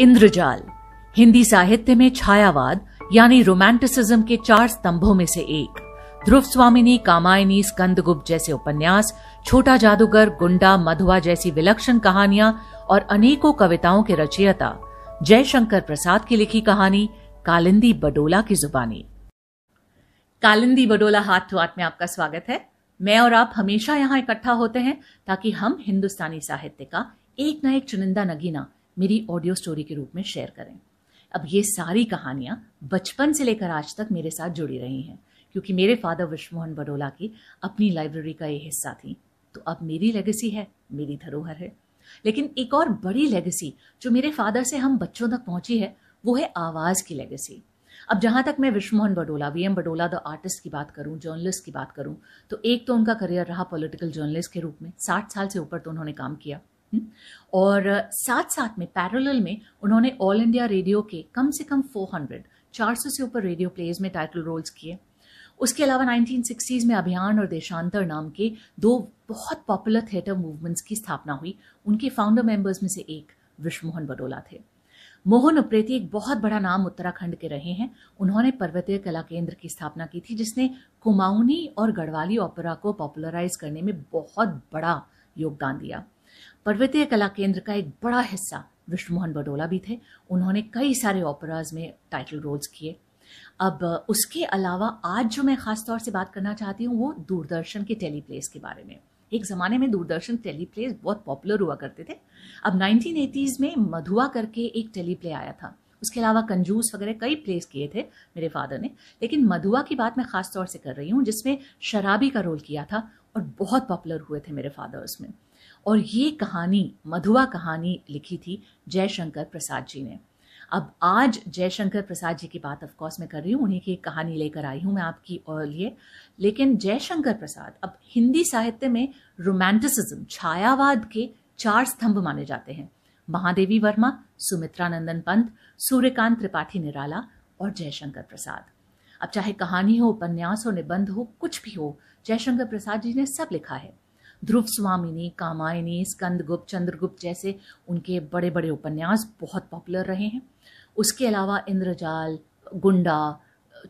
इंद्रजाल हिंदी साहित्य में छायावाद यानी रोमांटिसिज्म के चार स्तंभों में से एक ध्रुव स्वामिनी कामायनी स्कंदगुप्त जैसे उपन्यास छोटा जादूगर गुंडा मधुआ जैसी विलक्षण कहानियां और अनेकों कविताओं के रचयिता जयशंकर प्रसाद की लिखी कहानी कालिंदी बडोला की जुबानी कालिंदी बडोला हाथ टू तो हाथ में आपका स्वागत है मैं और आप हमेशा यहाँ इकट्ठा होते हैं ताकि हम हिंदुस्तानी साहित्य का एक न एक चुनिंदा नगीना मेरी ऑडियो स्टोरी के रूप में शेयर करें अब ये सारी कहानियाँ बचपन से लेकर आज तक मेरे साथ जुड़ी रही हैं क्योंकि मेरे फादर विश्वमोहन बडोला की अपनी लाइब्रेरी का ये हिस्सा थी तो अब मेरी लेगेसी है मेरी धरोहर है लेकिन एक और बड़ी लेगेसी जो मेरे फादर से हम बच्चों तक पहुंची है वो है आवाज़ की लेगेसी अब जहाँ तक मैं Vishwamohan Badola V M Badola the artist की बात करूँ जर्नलिस्ट की बात करूँ तो एक तो उनका करियर रहा पॉलिटिकल जर्नलिस्ट के रूप में साठ साल से ऊपर तो उन्होंने काम किया हम्म? और साथ साथ में पैरेलल में उन्होंने ऑल इंडिया रेडियो के कम से कम 400 400 से ऊपर रेडियो प्लेज में टाइटल रोल्स किए उसके अलावा 1960s में अभियान और देशांतर नाम के दो बहुत पॉपुलर थिएटर मूवमेंट्स की स्थापना हुई उनके फाउंडर मेंबर्स में से एक विश्वमोहन बडोला थे मोहन उप्रेती एक बहुत बड़ा नाम उत्तराखंड के रहे हैं उन्होंने पर्वतीय कला केंद्र की स्थापना की थी जिसने कुमाऊनी और गढ़वाली ओपेरा को पॉपुलराइज करने में बहुत बड़ा योगदान दिया पर्वतीय कला केंद्र का एक बड़ा हिस्सा विष्णु मोहन बडोला भी थे उन्होंने कई सारे ऑपराज में टाइटल रोल्स किए अब उसके अलावा आज जो मैं ख़ास तौर से बात करना चाहती हूँ वो दूरदर्शन के टेलीप्लेस के बारे में एक ज़माने में दूरदर्शन टेलीप्लेस बहुत पॉपुलर हुआ करते थे अब नाइनटीन में मधुआ करके एक टेलीप्ले आया था उसके अलावा कंजूस वगैरह कई प्लेस किए थे मेरे फादर ने लेकिन मधुआ की बात मैं ख़ास तौर से कर रही हूँ जिसमें शराबी का रोल किया था और बहुत पॉपुलर हुए थे मेरे फादर उसमें और ये कहानी मधुआ कहानी लिखी थी जयशंकर प्रसाद जी ने अब आज जयशंकर प्रसाद जी की बात ऑफकोर्स मैं कर रही हूँ उन्हीं की कहानी लेकर आई हूँ मैं आपकी और लिए लेकिन जयशंकर प्रसाद अब हिंदी साहित्य में रोमांटिसिज्म छायावाद के चार स्तंभ माने जाते हैं महादेवी वर्मा सुमित्रा नंदन पंत सूर्यकांत त्रिपाठी निराला और जयशंकर प्रसाद अब चाहे कहानी हो उपन्यास हो निबंध हो कुछ भी हो जयशंकर प्रसाद जी ने सब लिखा है ध्रुव स्वामिनी कामायनी स्कंदगुप्त चंद्रगुप्त जैसे उनके बड़े बड़े उपन्यास बहुत पॉपुलर रहे हैं उसके अलावा इंद्रजाल गुंडा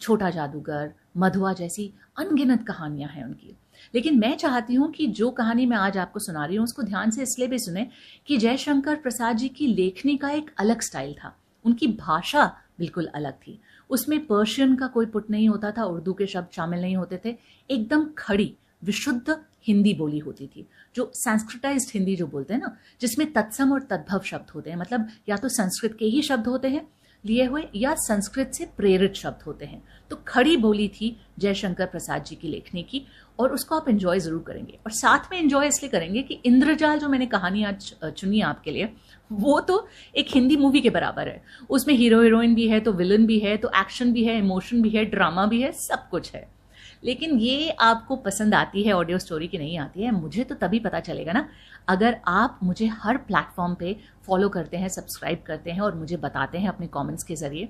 छोटा जादूगर मधुआ जैसी अनगिनत कहानियां हैं उनकी लेकिन मैं चाहती हूँ कि जो कहानी मैं आज आपको सुना रही हूँ उसको ध्यान से इसलिए भी सुने कि जयशंकर प्रसाद जी की लेखनी का एक अलग स्टाइल था उनकी भाषा बिल्कुल अलग थी उसमें पर्शियन का कोई पुट नहीं होता था उर्दू के शब्द शामिल नहीं होते थे एकदम खड़ी विशुद्ध हिंदी बोली होती थी जो संस्कृताइज हिंदी जो बोलते हैं ना जिसमें तत्सम और तद्भव शब्द होते हैं मतलब या तो संस्कृत के ही शब्द होते हैं लिए हुए या संस्कृत से प्रेरित शब्द होते हैं तो खड़ी बोली थी जयशंकर प्रसाद जी की लेखने की और उसको आप इन्जॉय ज़रूर करेंगे और साथ में इन्जॉय इसलिए करेंगे कि इंद्रजाल जो मैंने कहानी आज चुनी आपके लिए वो तो एक हिंदी मूवी के बराबर है उसमें हीरो हीरोइन भी है तो विलन भी है तो एक्शन भी है इमोशन भी है ड्रामा भी है सब कुछ है लेकिन ये आपको पसंद आती है ऑडियो स्टोरी की नहीं आती है मुझे तो तभी पता चलेगा ना अगर आप मुझे हर प्लेटफॉर्म पे फॉलो करते हैं सब्सक्राइब करते हैं और मुझे बताते हैं अपने कमेंट्स के ज़रिए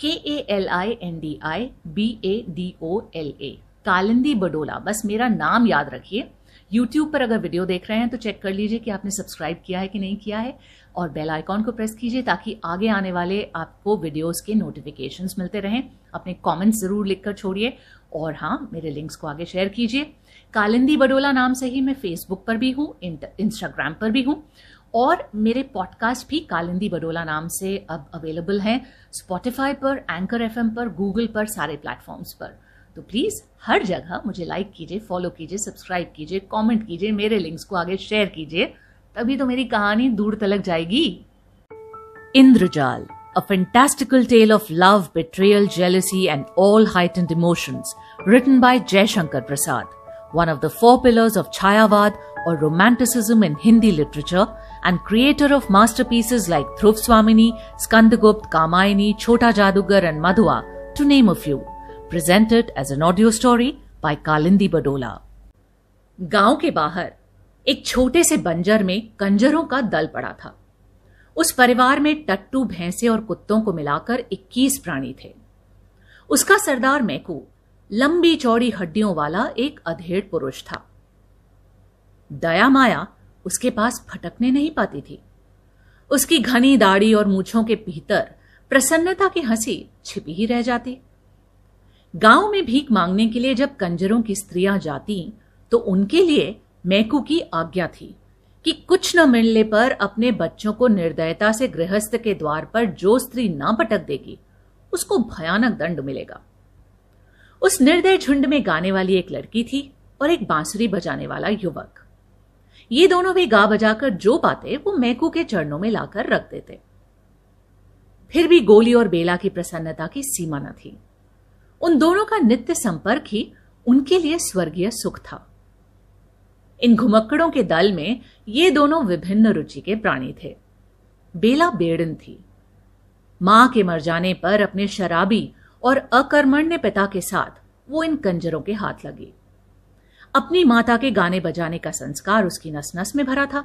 K A L I N D I B A D O L A Kalindi Badola बस मेरा नाम याद रखिए यूट्यूब पर अगर वीडियो देख रहे हैं तो चेक कर लीजिए कि आपने सब्सक्राइब किया है कि नहीं किया है और बेल आइकॉन को प्रेस कीजिए ताकि आगे आने वाले आपको वीडियोस के नोटिफिकेशन मिलते रहें अपने कमेंट्स ज़रूर लिखकर छोड़िए और हाँ मेरे लिंक्स को आगे शेयर कीजिए कालिंदी बडोला नाम से ही मैं फेसबुक पर भी हूँ इंस्टाग्राम पर भी हूँ और मेरे पॉडकास्ट भी कालिंदी बडोला नाम से अब अवेलेबल हैं स्पॉटिफाई पर एंकर एफ पर गूगल पर सारे प्लेटफॉर्म्स पर तो प्लीज़ हर जगह मुझे लाइक कीजिए फॉलो कीजिए सब्सक्राइब कीजिए कमेंट कीजिए मेरे लिंक्स को आगे शेयर कीजिए तभी तो मेरी कहानी दूर तलक जाएगी Indrajal a fantastical tale of love betrayal jealousy and all heightened emotions written by Jaishankar Prasad one of the four pillars of Chhayavad और romanticism in Hindi literature and creator of master pieces like Dhruvswamini Skandagupta Kamayani Chhota Jadugar and Madhua to name a few presented as an audio story by Kalindi Badola गांव के बाहर एक छोटे से बंजर में कंजरों का दल पड़ा था उस परिवार में टट्टू भैंसे और कुत्तों को मिलाकर 21 प्राणी थे उसका सरदार मैकू लंबी चौड़ी हड्डियों वाला एक अधेड़ पुरुष था दया माया उसके पास फटकने नहीं पाती थी उसकी घनी दाढ़ी और मूछों के भीतर प्रसन्नता की हंसी छिपी ही रह जाती गांव में भीख मांगने के लिए जब कंजरों की स्त्रियां जाती तो उनके लिए मैकू की आज्ञा थी कि कुछ न मिलने पर अपने बच्चों को निर्दयता से गृहस्थ के द्वार पर जो स्त्री ना पटक देगी उसको भयानक दंड मिलेगा उस निर्दय झुंड में गाने वाली एक लड़की थी और एक बांसुरी बजाने वाला युवक ये दोनों भी गा बजाकर जो पाते वो मैकू के चरणों में लाकर रख देते फिर भी गोली और बेला की प्रसन्नता की सीमा न थी उन दोनों का नित्य संपर्क ही उनके लिए स्वर्गीय सुख था इन घुमक्कड़ों के दल में ये दोनों विभिन्न रुचि के प्राणी थे बेला बेड़न थी मां के मर जाने पर अपने शराबी और अकर्मण्य पिता के साथ वो इन कंजरों के हाथ लगी अपनी माता के गाने बजाने का संस्कार उसकी नस नस में भरा था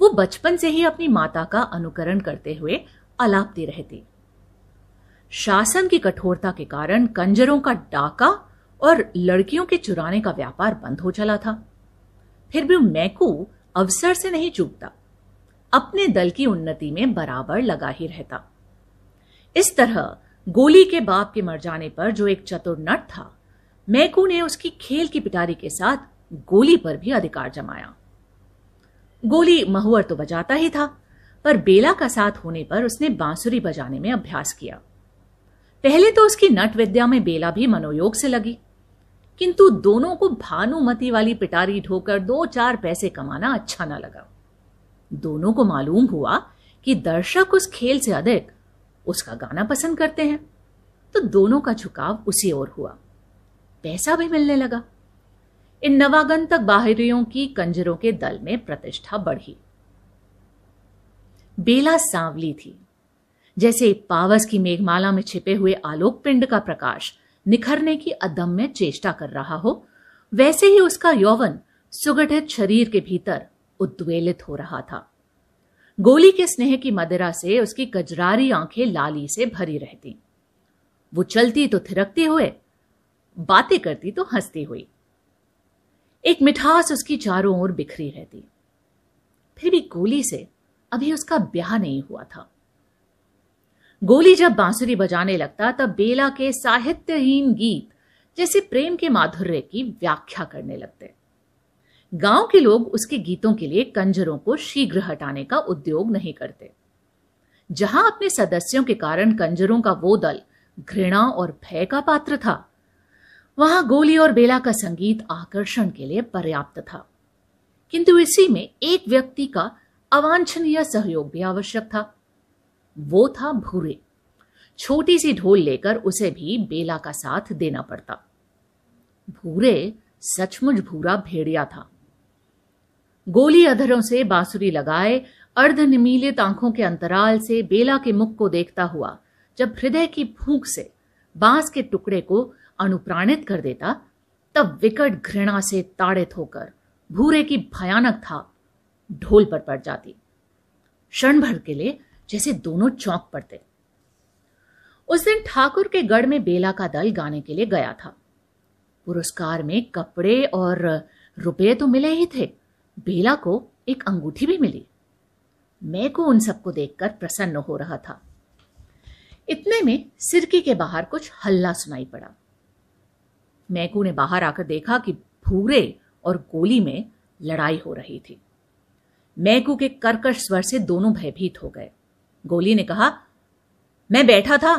वो बचपन से ही अपनी माता का अनुकरण करते हुए अलापती रहती शासन की कठोरता के कारण कंजरों का डाका और लड़कियों के चुराने का व्यापार बंद हो चला था फिर भी मैकू अवसर से नहीं चूकता अपने दल की उन्नति में बराबर लगा ही रहता इस तरह गोली के बाप के मर जाने पर जो एक चतुर नट था मैकू ने उसकी खेल की पिटारी के साथ गोली पर भी अधिकार जमाया गोली महुअर तो बजाता ही था पर बेला का साथ होने पर उसने बांसुरी बजाने में अभ्यास किया पहले तो उसकी नट विद्या में बेला भी मनोयोग से लगी किंतु दोनों को भानुमति वाली पिटारी ढोकर दो चार पैसे कमाना अच्छा ना लगा दोनों को मालूम हुआ कि दर्शक उस खेल से अधिक उसका गाना पसंद करते हैं तो दोनों का झुकाव उसी ओर हुआ पैसा भी मिलने लगा इन नवागन तक बाहरियों की कंजरों के दल में प्रतिष्ठा बढ़ी बेला सांवली थी जैसे पावस की मेघमाला में छिपे हुए आलोक पिंड का प्रकाश निखरने की अदम्य चेष्टा कर रहा हो वैसे ही उसका यौवन सुगठित शरीर के भीतर उद्वेलित हो रहा था गोली के स्नेह की मदिरा से उसकी गजरारी आंखें लाली से भरी रहती वो चलती तो थिरकती हुए बातें करती तो हंसती हुई एक मिठास उसकी चारों ओर बिखरी रहती फिर भी गोली से अभी उसका ब्याह नहीं हुआ था गोली जब बांसुरी बजाने लगता तब बेला के साहित्यहीन गीत जैसे प्रेम के माधुर्य की व्याख्या करने लगते गांव के लोग उसके गीतों के लिए कंजरों को शीघ्र हटाने का उद्योग नहीं करते जहां अपने सदस्यों के कारण कंजरों का वो दल घृणा और भय का पात्र था वहां गोली और बेला का संगीत आकर्षण के लिए पर्याप्त था किंतु इसी में एक व्यक्ति का अवांछनीय सहयोग भी आवश्यक था वो था भूरे छोटी सी ढोल लेकर उसे भी बेला का साथ देना पड़ता भूरे सचमुच भूरा भेड़िया था गोली अधरों से बांसुरी लगाए अर्धनिमीलित आंखों के अंतराल से बेला के मुख को देखता हुआ जब हृदय की फूंक से बांस के टुकड़े को अनुप्राणित कर देता तब विकट घृणा से ताड़ित होकर भूरे की भयानक था ढोल पर पड़ जाती क्षण भर के लिए जैसे दोनों चौंक पड़ते उस दिन ठाकुर के गढ़ में बेला का दल गाने के लिए गया था पुरस्कार में कपड़े और रुपये तो मिले ही थे बेला को एक अंगूठी भी मिली मैं को उन सबको देखकर प्रसन्न हो रहा था इतने में सिरकी के बाहर कुछ हल्ला सुनाई पड़ा मैकू ने बाहर आकर देखा कि भूरे और गोली में लड़ाई हो रही थी मैकू के कर्कश स्वर से दोनों भयभीत हो गए गोली ने कहा मैं बैठा था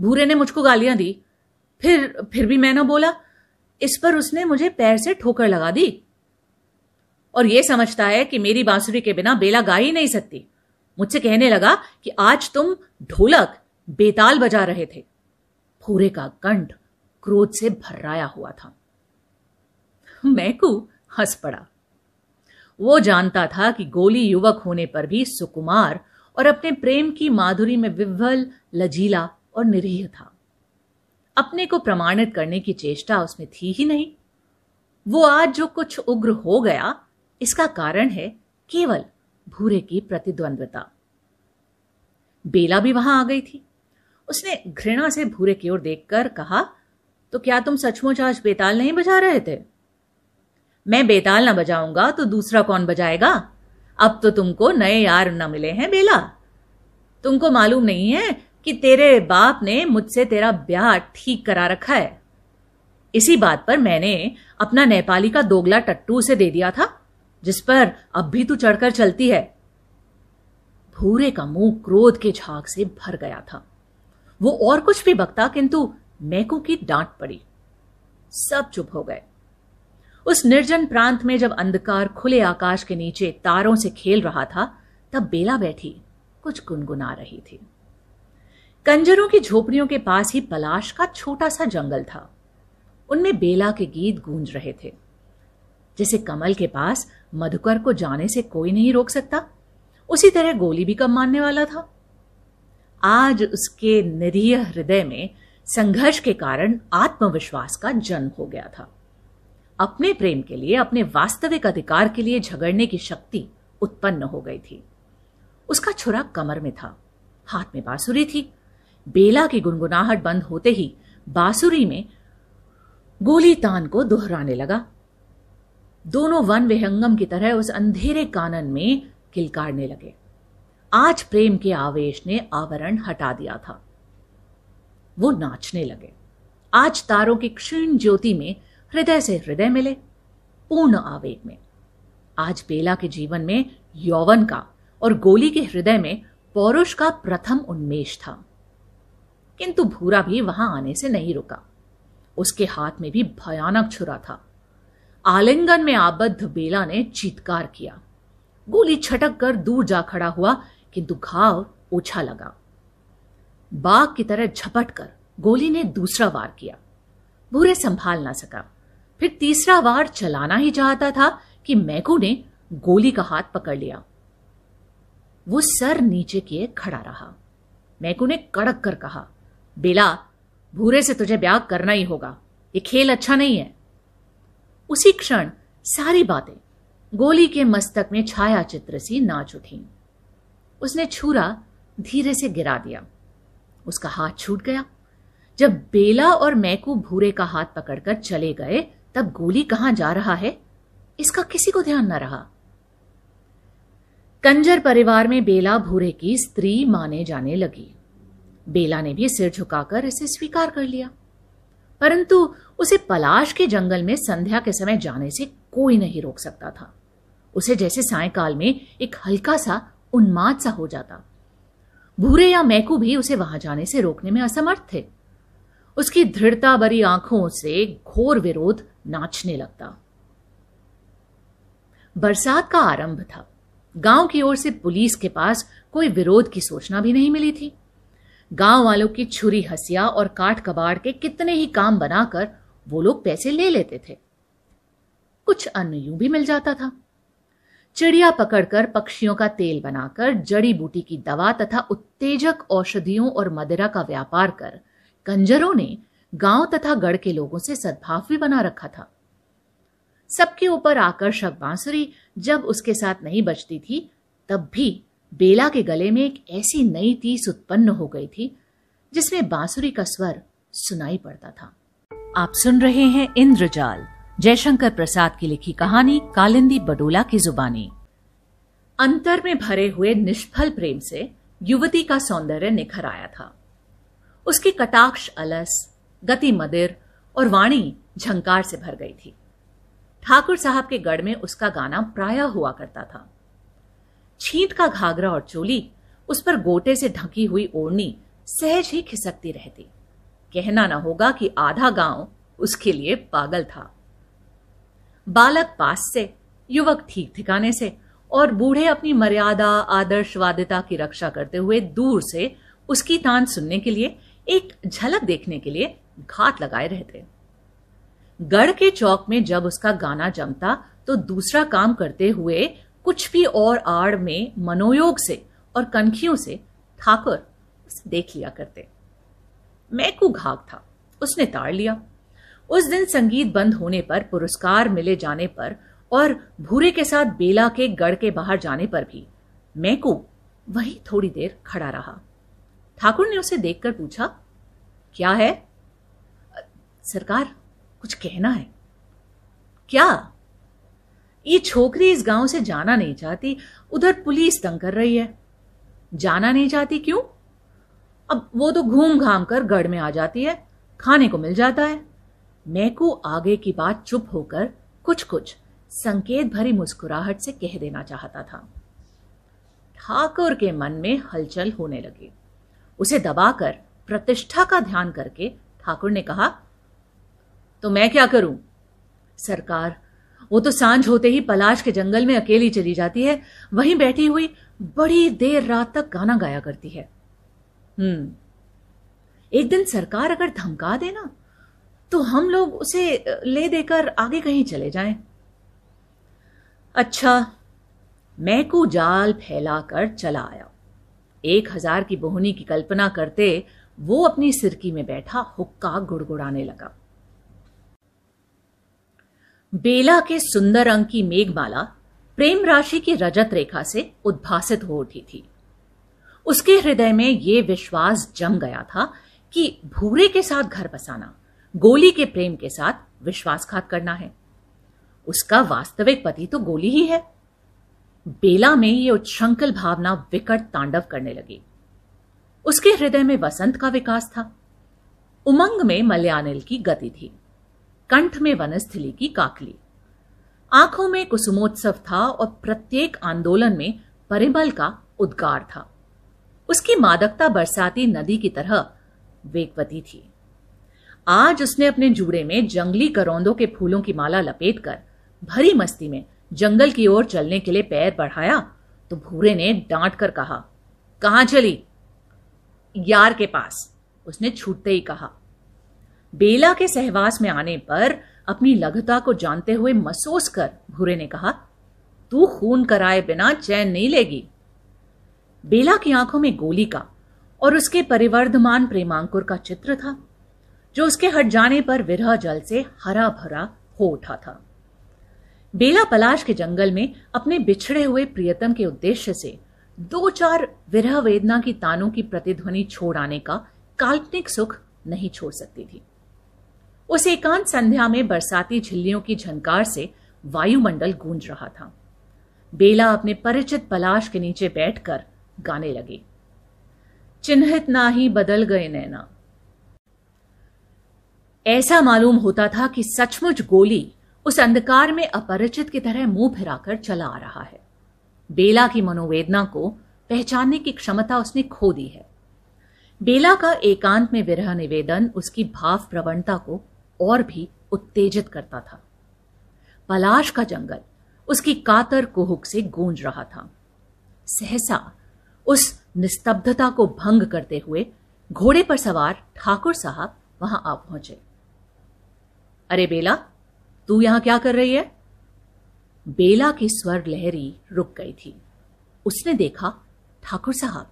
भूरे ने मुझको गालियां दी फिर फिर भी मैं ना बोला इस पर उसने मुझे पैर से ठोकर लगा दी और यह समझता है कि मेरी बांसुरी के बिना बेला गा ही नहीं सकती मुझसे कहने लगा कि आज तुम ढोलक बेताल बजा रहे थे भूरे का कंठ क्रोध से भर्राया हुआ था मैकू हंस पड़ा वो जानता था कि गोली युवक होने पर भी सुकुमार और अपने प्रेम की माधुरी में विवल लजीला और निरीह था अपने को प्रमाणित करने की चेष्टा उसमें थी ही नहीं वो आज जो कुछ उग्र हो गया इसका कारण है केवल भूरे की प्रतिद्वंद्वता बेला भी वहां आ गई थी उसने घृणा से भूरे की ओर देखकर कहा तो क्या तुम सचमुच आज बेताल नहीं बजा रहे थे मैं बेताल ना बजाऊंगा तो दूसरा कौन बजाएगा अब तो तुमको नए यार न मिले हैं बेला तुमको मालूम नहीं है कि तेरे बाप ने मुझसे तेरा ब्याह ठीक करा रखा है इसी बात पर मैंने अपना नेपाली का दोगला टट्टू उसे दे दिया था जिस पर अब भी तू चढ़कर चलती है भूरे का मुंह क्रोध के झाग से भर गया था वो और कुछ भी बकता किंतु मैकू की डांट पड़ी सब चुप हो गए उस निर्जन प्रांत में जब अंधकार खुले आकाश के नीचे तारों से खेल रहा था तब बेला बैठी कुछ गुनगुना रही थी कंजरों की झोपड़ियों के पास ही पलाश का छोटा सा जंगल था उनमें बेला के गीत गूंज रहे थे जैसे कमल के पास मधुकर को जाने से कोई नहीं रोक सकता उसी तरह गोली भी कम मानने वाला था आज उसके निरीह हृदय में संघर्ष के कारण आत्मविश्वास का जन्म हो गया था अपने प्रेम के लिए अपने वास्तविक अधिकार के लिए झगड़ने की शक्ति उत्पन्न हो गई थी उसका छुरा कमर में था हाथ में बांसुरी थी बेला की गुनगुनाहट बंद होते ही बांसुरी में गोली तान को दोहराने लगा दोनों वन विहंगम की तरह उस अंधेरे कानन में किलकारने लगे आज प्रेम के आवेश ने आवरण हटा दिया था वो नाचने लगे आज तारों की क्षीण ज्योति में हृदय से हृदय मिले पूर्ण आवेग में आज बेला के जीवन में यौवन का और गोली के हृदय में पौरुष का प्रथम उन्मेष था किंतु भूरा भी वहां आने से नहीं रुका उसके हाथ में भी भयानक छुरा था आलिंगन में आबद्ध बेला ने चीतकार किया गोली छटक कर दूर जा खड़ा हुआ किंतु घाव ओछा लगा बाघ की तरह झपट कर गोली ने दूसरा वार किया भूरे संभाल ना सका फिर तीसरा वार चलाना ही चाहता था कि मैकू ने गोली का हाथ पकड़ लिया वो सर नीचे किए खड़ा रहा मैकू ने कड़क कर कहा बेला भूरे से तुझे ब्याह करना ही होगा ये खेल अच्छा नहीं है उसी क्षण सारी बातें गोली के मस्तक में छाया चित्र सी नाच उठी उसने छूरा धीरे से गिरा दिया उसका हाथ छूट गया जब बेला और मैकू भूरे का हाथ पकड़कर चले गए तब गोली कहां जा रहा है इसका किसी को ध्यान न रहा कंजर परिवार में बेला भूरे की स्त्री माने जाने लगी बेला ने भी सिर झुकाकर इसे स्वीकार कर लिया परंतु उसे पलाश के जंगल में संध्या के समय जाने से कोई नहीं रोक सकता था उसे जैसे सायकाल में एक हल्का सा उन्माद सा हो जाता भूरे या मैकू भी उसे वहां जाने से रोकने में असमर्थ थे उसकी दृढ़ता भरी आंखों से घोर विरोध नाचने लगता बरसात का आरंभ था गांव की ओर से पुलिस के पास कोई विरोध की सूचना भी नहीं मिली थी गांव वालों की छुरी हसिया और काट कबाड़ के कितने ही काम बनाकर वो लोग पैसे ले लेते थे कुछ अन्न यूं भी मिल जाता था चिड़िया पकड़कर पक्षियों का तेल बनाकर जड़ी बूटी की दवा तथा उत्तेजक औषधियों और मदिरा का व्यापार कर कंजरों ने गांव तथा गढ़ के लोगों से सद्भाव भी बना रखा था सबके ऊपर आकर्षक बांसुरी जब उसके साथ नहीं बचती थी तब भी बेला के गले में एक ऐसी नई तीस उत्पन्न हो गई थी जिसमें बांसुरी का स्वर सुनाई पड़ता था आप सुन रहे हैं इंद्रजाल जयशंकर प्रसाद की लिखी कहानी कालिंदी बडोला की जुबानी अंतर में भरे हुए निष्फल प्रेम से युवती का सौंदर्य निखर आया था उसकी कटाक्ष अलस गति मदिर और वाणी झंकार से भर गई थी ठाकुर साहब के गढ़ में उसका गाना प्राय हुआ करता था छींट का घाघरा और चोली उस पर गोटे से ढकी हुई ओढ़नी सहज ही खिसकती रहती कहना न होगा कि आधा गांव उसके लिए पागल था बालक पास से युवक ठीक ठिकाने से और बूढ़े अपनी मर्यादा आदर्शवादिता की रक्षा करते हुए दूर से उसकी तान सुनने के लिए एक झलक देखने के लिए घात लगाए रहते गढ़ के चौक में जब उसका गाना जमता तो दूसरा काम करते हुए कुछ भी और आड़ में मनोयोग से और कनखियों से ठाकुर उसे देख लिया करते मैकू घाक था उसने ताड़ लिया उस दिन संगीत बंद होने पर पुरस्कार मिले जाने पर और भूरे के साथ बेला के गढ़ के बाहर जाने पर भी मैकू वही थोड़ी देर खड़ा रहा ठाकुर ने उसे देखकर पूछा क्या है सरकार कुछ कहना है क्या ये छोकरी इस गांव से जाना नहीं चाहती उधर पुलिस तंग कर रही है जाना नहीं चाहती क्यों अब वो तो घूम घाम कर गढ़ में आ जाती है खाने को मिल जाता है मैकू आगे की बात चुप होकर कुछ कुछ संकेत भरी मुस्कुराहट से कह देना चाहता था ठाकुर के मन में हलचल होने लगी उसे दबाकर प्रतिष्ठा का ध्यान करके ठाकुर ने कहा तो मैं क्या करूं सरकार वो तो सांझ होते ही पलाश के जंगल में अकेली चली जाती है वहीं बैठी हुई बड़ी देर रात तक गाना गाया करती है हम्म एक दिन सरकार अगर धमका देना तो हम लोग उसे ले देकर आगे कहीं चले जाएं। अच्छा मैं को जाल फैलाकर चला आया एक हजार की बोहनी की कल्पना करते वो अपनी सिरकी में बैठा हुक्का गुड़गुड़ाने लगा बेला के सुंदर अंग की मेघमाला प्रेम राशि की रजत रेखा से उद्भासित हो उठी थी उसके हृदय में यह विश्वास जम गया था कि भूरे के साथ घर बसाना गोली के प्रेम के साथ विश्वासघात करना है उसका वास्तविक पति तो गोली ही है बेला में ये उच्छृंखल भावना विकट तांडव करने लगी उसके हृदय में वसंत का विकास था उमंग में मल्यानिल की गति थी कंठ में वनस्थली की काकली आंखों में कुसुमोत्सव था और प्रत्येक आंदोलन में परिमल का उद्गार था उसकी मादकता बरसाती नदी की तरह वेगवती थी आज उसने अपने जूड़े में जंगली करौंदों के फूलों की माला लपेटकर भरी मस्ती में जंगल की ओर चलने के लिए पैर बढ़ाया तो भूरे ने डांट कर कहा कहाँ चली यार के पास उसने छूटते ही कहा बेला के सहवास में आने पर अपनी लघुता को जानते हुए महसूस कर भूरे ने कहा तू खून कराए बिना चैन नहीं लेगी बेला की आंखों में गोली का और उसके परिवर्धमान प्रेमांकुर का चित्र था जो उसके हट जाने पर विरह जल से हरा भरा हो उठा था बेला पलाश के जंगल में अपने बिछड़े हुए प्रियतम के उद्देश्य से दो चार विरह वेदना की तानों की प्रतिध्वनि छोड़ आने का काल्पनिक सुख नहीं छोड़ सकती थी उस एकांत संध्या में बरसाती झिल्लियों की झनकार से वायुमंडल गूंज रहा था बेला अपने परिचित पलाश के नीचे बैठकर गाने लगे चिन्हित ना ही बदल गए नैना ऐसा मालूम होता था कि सचमुच गोली उस अंधकार में अपरिचित की तरह मुंह फिराकर चला आ रहा है बेला की मनोवेदना को पहचानने की क्षमता उसने खो दी है बेला का एकांत में विरह निवेदन उसकी भाव प्रवणता को और भी उत्तेजित करता था पलाश का जंगल उसकी कातर कोहक से गूंज रहा था सहसा उस निस्तब्धता को भंग करते हुए घोड़े पर सवार ठाकुर साहब वहां आ पहुंचे अरे बेला तू यहां क्या कर रही है बेला की स्वर लहरी रुक गई थी उसने देखा ठाकुर साहब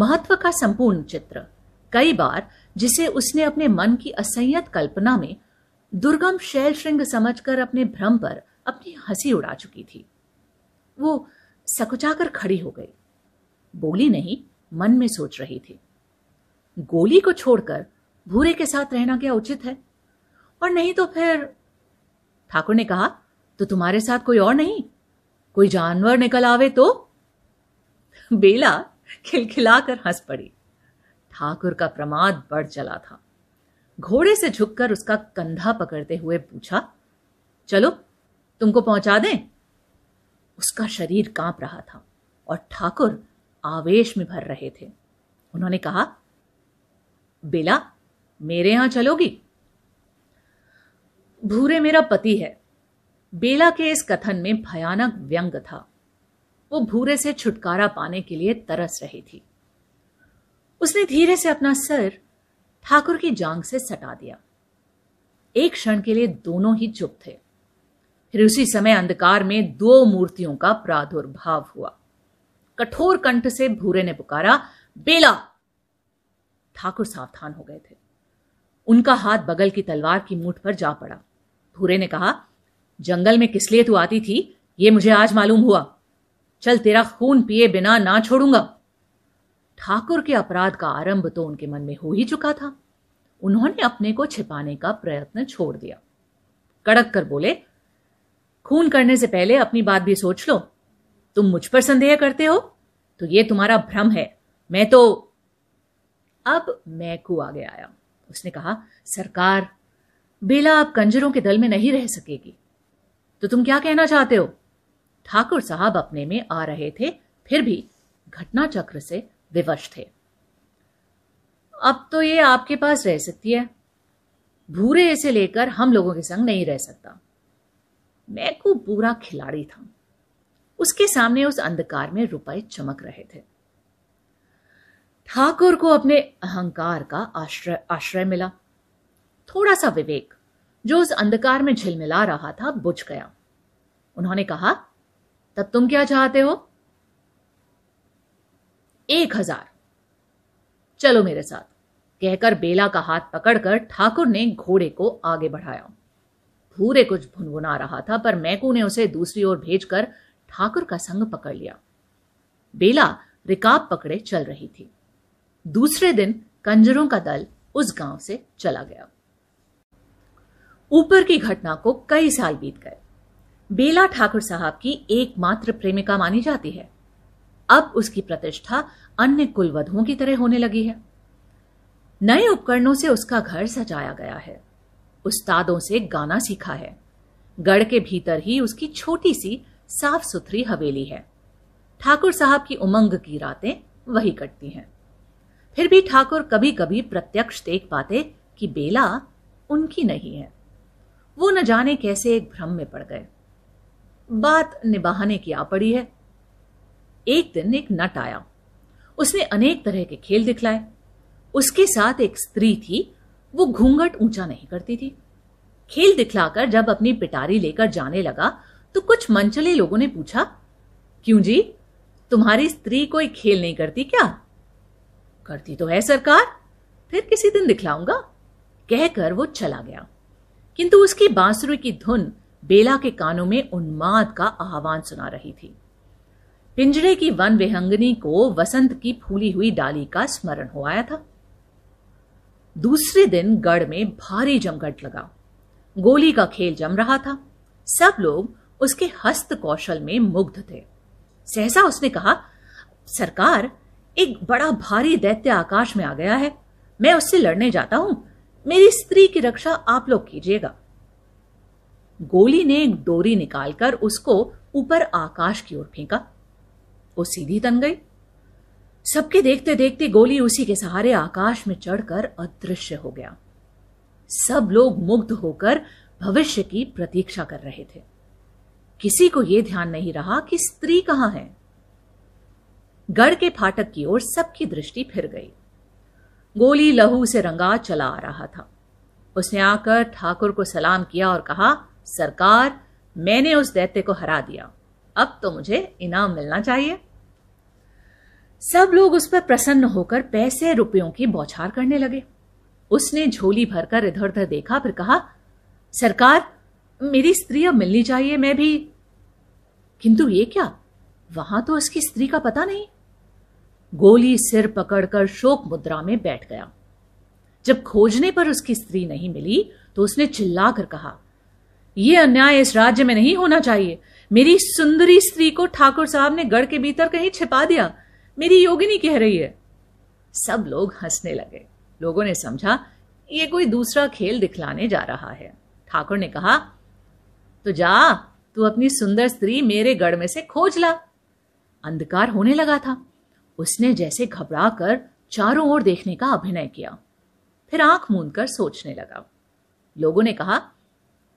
महत्व का संपूर्ण चित्र कई बार जिसे उसने अपने मन की असंयत कल्पना में दुर्गम शैल श्रृंग समझकर अपने भ्रम पर अपनी हंसी उड़ा चुकी थी वो सकुचाकर खड़ी हो गई बोली नहीं मन में सोच रही थी गोली को छोड़कर भूरे के साथ रहना क्या उचित है और नहीं तो फिर ठाकुर ने कहा तो तुम्हारे साथ कोई और नहीं कोई जानवर निकल आवे तो बेला खिलखिलाकर हंस पड़ी ठाकुर का प्रमाद बढ़ चला था घोड़े से झुककर उसका कंधा पकड़ते हुए पूछा चलो तुमको पहुंचा दें उसका शरीर कांप रहा था और ठाकुर आवेश में भर रहे थे उन्होंने कहा बेला मेरे यहां चलोगी भूरे मेरा पति है बेला के इस कथन में भयानक व्यंग था वो भूरे से छुटकारा पाने के लिए तरस रही थी उसने धीरे से अपना सर ठाकुर की जांग से सटा दिया एक क्षण के लिए दोनों ही चुप थे फिर उसी समय अंधकार में दो मूर्तियों का प्रादुर्भाव हुआ कठोर कंठ से भूरे ने पुकारा बेला ठाकुर सावधान हो गए थे उनका हाथ बगल की तलवार की मूठ पर जा पड़ा भूरे ने कहा जंगल में किस लिए तू आती थी ये मुझे आज मालूम हुआ चल तेरा खून पिए बिना ना छोड़ूंगा ठाकुर के अपराध का आरंभ तो उनके मन में हो ही चुका था उन्होंने अपने को छिपाने का प्रयत्न छोड़ दिया कड़क कर बोले खून करने से पहले अपनी बात भी सोच लो तुम मुझ पर संदेह करते हो तो ये तुम्हारा भ्रम है मैं तो अब मैकू आगे आया उसने कहा सरकार बेला आप कंजरों के दल में नहीं रह सकेगी तो तुम क्या कहना चाहते हो ठाकुर साहब अपने में आ रहे थे फिर भी घटना चक्र से विवश थे अब तो ये आपके पास रह सकती है भूरे इसे लेकर हम लोगों के संग नहीं रह सकता मैं को पूरा खिलाड़ी था उसके सामने उस अंधकार में रुपए चमक रहे थे ठाकुर को अपने अहंकार का आश्रय आश्रय मिला थोड़ा सा विवेक जो उस अंधकार में झिलमिला रहा था बुझ गया उन्होंने कहा तब तुम क्या चाहते हो एक हजार चलो मेरे साथ कहकर बेला का हाथ पकड़कर ठाकुर ने घोड़े को आगे बढ़ाया भूरे कुछ भुनभुना रहा था पर मैकू ने उसे दूसरी ओर भेजकर ठाकुर का संग पकड़ लिया बेला रिकाब पकड़े चल रही थी दूसरे दिन कंजरों का दल उस गांव से चला गया ऊपर की घटना को कई साल बीत गए बेला ठाकुर साहब की एकमात्र प्रेमिका मानी जाती है अब उसकी प्रतिष्ठा अन्य कुलवधुओं की तरह होने लगी है नए उपकरणों से उसका घर सजाया गया है उस्तादों से गाना सीखा है गढ़ के भीतर ही उसकी छोटी सी साफ सुथरी हवेली है ठाकुर साहब की उमंग की रातें वही कटती हैं फिर भी ठाकुर कभी कभी प्रत्यक्ष देख पाते कि बेला उनकी नहीं है वो न जाने कैसे एक भ्रम में पड़ गए बात निभाने की आ पड़ी है एक दिन एक नट आया उसने अनेक तरह के खेल दिखलाए उसके साथ एक स्त्री थी वो घूंघट ऊंचा नहीं करती थी खेल दिखलाकर जब अपनी पिटारी लेकर जाने लगा तो कुछ मंचले लोगों ने पूछा क्यों जी तुम्हारी स्त्री कोई खेल नहीं करती क्या करती तो है सरकार फिर किसी दिन दिखलाऊंगा कहकर वो चला गया किंतु उसकी बांसुरी की धुन बेला के कानों में उन्माद का आह्वान सुना रही थी पिंजरे की वन विहंगनी को वसंत की फूली हुई डाली का स्मरण हो आया था दूसरे दिन गढ़ में भारी जमघट लगा गोली का खेल जम रहा था सब लोग उसके हस्त कौशल में मुग्ध थे सहसा उसने कहा सरकार एक बड़ा भारी दैत्य आकाश में आ गया है मैं उससे लड़ने जाता हूं मेरी स्त्री की रक्षा आप लोग कीजिएगा गोली ने एक डोरी निकालकर उसको ऊपर आकाश की ओर फेंका वो सीधी तन गई सबके देखते देखते गोली उसी के सहारे आकाश में चढ़कर अदृश्य हो गया सब लोग मुग्ध होकर भविष्य की प्रतीक्षा कर रहे थे किसी को यह ध्यान नहीं रहा कि स्त्री कहां है गढ़ के फाटक की ओर सबकी दृष्टि फिर गई गोली लहू से रंगा चला आ रहा था उसने आकर ठाकुर को सलाम किया और कहा सरकार मैंने उस दैत्य को हरा दिया अब तो मुझे इनाम मिलना चाहिए सब लोग उस पर प्रसन्न होकर पैसे रुपयों की बौछार करने लगे उसने झोली भरकर इधर उधर देखा फिर कहा सरकार मेरी स्त्री अब मिलनी चाहिए मैं भी किंतु ये क्या वहां तो उसकी स्त्री का पता नहीं गोली सिर पकड़कर शोक मुद्रा में बैठ गया जब खोजने पर उसकी स्त्री नहीं मिली तो उसने चिल्लाकर कहा यह अन्याय इस राज्य में नहीं होना चाहिए मेरी सुंदरी स्त्री को ठाकुर साहब ने गढ़ के भीतर कहीं छिपा दिया मेरी योगिनी कह रही है सब लोग हंसने लगे लोगों ने समझा ये कोई दूसरा खेल दिखलाने जा रहा है ठाकुर ने कहा तो जा तू अपनी सुंदर स्त्री मेरे गढ़ में से खोज ला अंधकार होने लगा था उसने जैसे घबरा कर चारों ओर देखने का अभिनय किया फिर आंख मूंद कर सोचने लगा लोगों ने कहा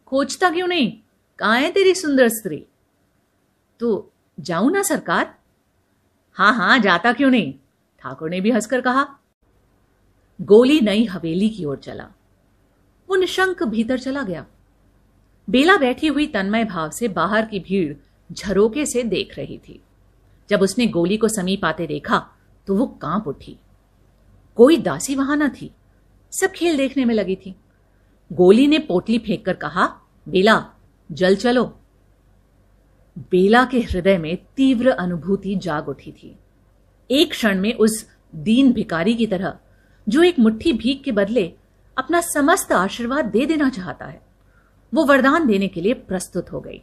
खोजता क्यों नहीं कहा है तेरी सुंदर स्त्री तो जाऊं ना सरकार हां हां जाता क्यों नहीं ठाकुर ने भी हंसकर कहा गोली नई हवेली की ओर चला वो निशंक भीतर चला गया बेला बैठी हुई तन्मय भाव से बाहर की भीड़ झरोके से देख रही थी जब उसने गोली को समीप आते देखा तो वो कांप उठी कोई दासी वहां ना थी सब खेल देखने में लगी थी गोली ने पोटली फेंक कर कहा बेला जल चलो बेला के हृदय में तीव्र अनुभूति जाग उठी थी एक क्षण में उस दीन भिकारी की तरह जो एक मुट्ठी भीख के बदले अपना समस्त आशीर्वाद दे देना चाहता है वो वरदान देने के लिए प्रस्तुत हो गई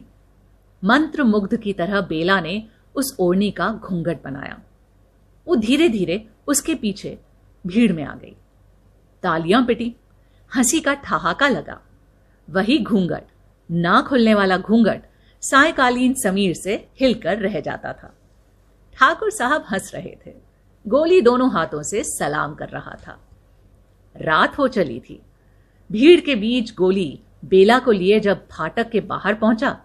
मंत्र मुग्ध की तरह बेला ने उस ओढ़नी का घूंघट बनाया वो धीरे धीरे उसके पीछे भीड़ में आ गई तालियां पिटी हंसी का ठहाका लगा वही घूंघट ना खुलने वाला घूंघट सायकालीन समीर से हिलकर रह जाता था ठाकुर साहब हंस रहे थे गोली दोनों हाथों से सलाम कर रहा था रात हो चली थी भीड़ के बीच गोली बेला को लिए जब फाटक के बाहर पहुंचा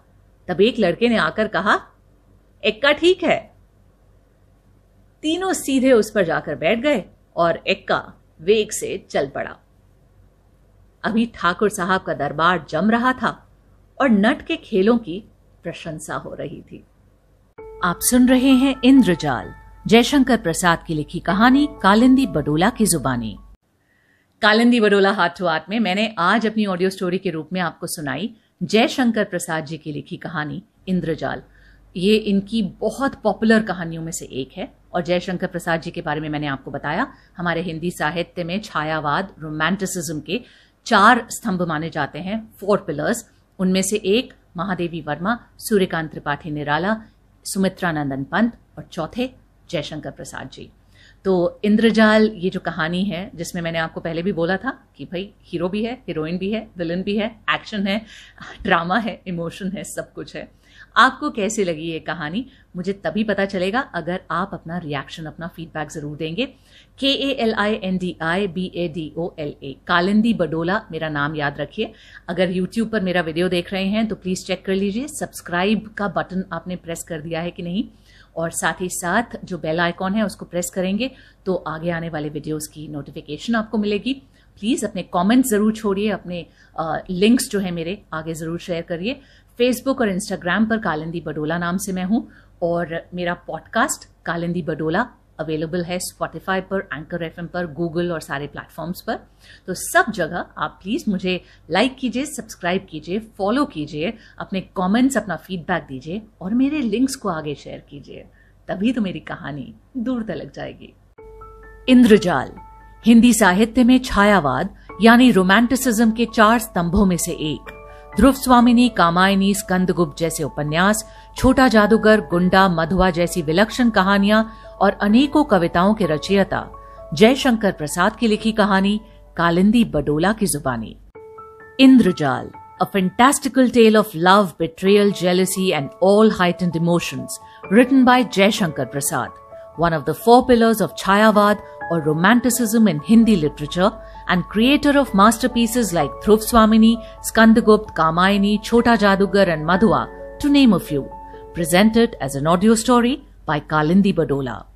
तब एक लड़के ने आकर कहा एक्का ठीक है तीनों सीधे उस पर जाकर बैठ गए और एक्का वेग से चल पड़ा अभी ठाकुर साहब का दरबार जम रहा था और नट के खेलों की प्रशंसा हो रही थी आप सुन रहे हैं इंद्रजाल जयशंकर प्रसाद की लिखी कहानी कालिंदी बडोला की जुबानी कालिंदी बडोला हाथ टू हाथ में मैंने आज अपनी ऑडियो स्टोरी के रूप में आपको सुनाई जयशंकर प्रसाद जी की लिखी कहानी इंद्रजाल ये इनकी बहुत पॉपुलर कहानियों में से एक है और जयशंकर प्रसाद जी के बारे में मैंने आपको बताया हमारे हिंदी साहित्य में छायावाद रोमांटिसिज्म के चार स्तंभ माने जाते हैं फोर पिलर्स उनमें से एक महादेवी वर्मा सूर्यकांत त्रिपाठी निराला सुमित्रानंदन पंत और चौथे जयशंकर प्रसाद जी तो इंद्रजाल ये जो कहानी है जिसमें मैंने आपको पहले भी बोला था कि भाई हीरो भी है हीरोइन भी है विलन भी है एक्शन है ड्रामा है इमोशन है सब कुछ है आपको कैसे लगी ये कहानी मुझे तभी पता चलेगा अगर आप अपना रिएक्शन अपना फीडबैक जरूर देंगे K A L I N D I B A D O L A Kalindi Badola मेरा नाम याद रखिए अगर यूट्यूब पर मेरा वीडियो देख रहे हैं तो प्लीज़ चेक कर लीजिए सब्सक्राइब का बटन आपने प्रेस कर दिया है कि नहीं और साथ ही साथ जो बेल आइकॉन है उसको प्रेस करेंगे तो आगे आने वाले वीडियोस की नोटिफिकेशन आपको मिलेगी प्लीज़ अपने कमेंट्स ज़रूर छोड़िए अपने लिंक्स जो है मेरे आगे ज़रूर शेयर करिए फेसबुक और इंस्टाग्राम पर कालिंदी बडोला नाम से मैं हूं और मेरा पॉडकास्ट कालिंदी बडोला अवेलेबल है स्पॉटिफाई पर एंकर एफ पर गूगल और सारे प्लेटफॉर्म्स पर तो सब जगह आप प्लीज़ मुझे लाइक कीजिए सब्सक्राइब कीजिए फॉलो कीजिए अपने कमेंट्स अपना फीडबैक दीजिए और मेरे लिंक्स को आगे शेयर कीजिए तभी तो मेरी कहानी दूर तक लग जाएगी इंद्रजाल हिंदी साहित्य में छायावाद यानी रोमांटिसिज्म के चार स्तंभों में से एक ध्रुव स्वामी ने कामायनी स्कंदगुप्त जैसे उपन्यास छोटा जादूगर गुंडा मधुआ जैसी विलक्षण कहानियां और अनेकों कविताओं के रचयिता जयशंकर प्रसाद की लिखी कहानी कालिंदी बडोला की जुबानी इंद्रजाल a fantastical tale of love, betrayal, jealousy, and all heightened emotions, written by Jaishankar Prasad, one of the four pillars of Chayavad or Romanticism in Hindi literature, and creator of masterpieces like Dhruv Swamini, Skandagupt, Kamayani, Chota Jadugar and Madhua, to name a few, presented as an audio story by Kalindi Badola.